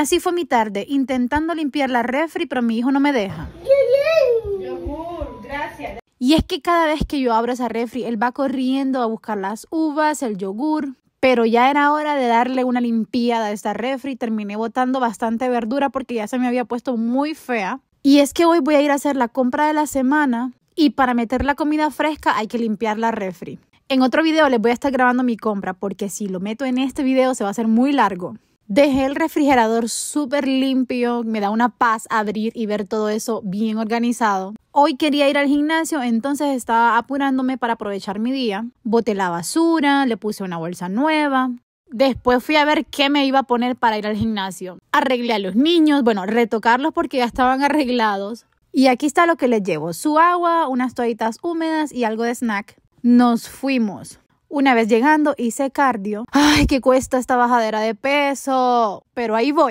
así fue mi tarde, intentando limpiar la refri, pero mi hijo no me deja. Y es que cada vez que yo abro esa refri, él va corriendo a buscar las uvas, el yogur. Pero ya era hora de darle una limpiada a esta refri. Terminé botando bastante verdura porque ya se me había puesto muy fea. Y es que hoy voy a ir a hacer la compra de la semana y para meter la comida fresca hay que limpiar la refri. En otro video les voy a estar grabando mi compra porque si lo meto en este video se va a hacer muy largo. Dejé el refrigerador súper limpio, me da una paz abrir y ver todo eso bien organizado. Hoy quería ir al gimnasio, entonces estaba apurándome para aprovechar mi día. Boté la basura, le puse una bolsa nueva. Después fui a ver qué me iba a poner para ir al gimnasio. Arreglé a los niños, bueno, retocarlos porque ya estaban arreglados. Y aquí está lo que les llevo, su agua, unas toallitas húmedas y algo de snack. Nos fuimos. Una vez llegando hice cardio. Ay, qué cuesta esta bajadera de peso, pero ahí voy.